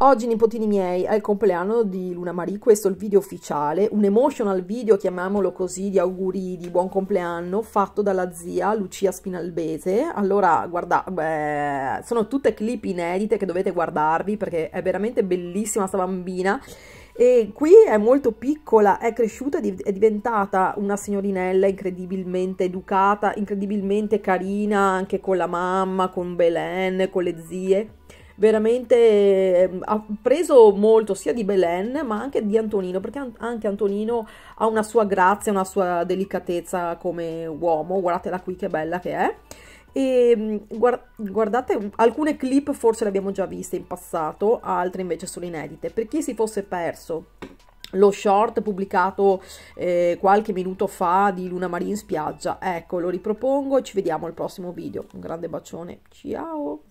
Oggi, nipotini miei, è il compleanno di Luna Marie, questo è il video ufficiale, un emotional video, chiamiamolo così, di auguri di buon compleanno, fatto dalla zia Lucia Spinalbese. Allora, guardate, sono tutte clip inedite che dovete guardarvi perché è veramente bellissima sta bambina. E qui è molto piccola, è cresciuta, è diventata una signorinella incredibilmente educata, incredibilmente carina, anche con la mamma, con Belen, con le zie veramente ehm, ha preso molto sia di Belen ma anche di Antonino, perché anche Antonino ha una sua grazia, una sua delicatezza come uomo, guardatela qui che bella che è. E ehm, guardate, alcune clip forse le abbiamo già viste in passato, altre invece sono inedite. Per chi si fosse perso lo short pubblicato eh, qualche minuto fa di Luna Maria in spiaggia, ecco, lo ripropongo e ci vediamo al prossimo video. Un grande bacione, ciao!